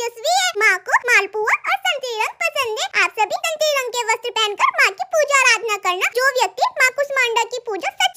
तेजस्वी है माँ को मालपुआ और संतरी रंग पसंद है आप सभी संतरी रंग के वस्त्र पहनकर माँ की पूजा आराधना करना जो व्यक्ति माँ मांडा की पूजा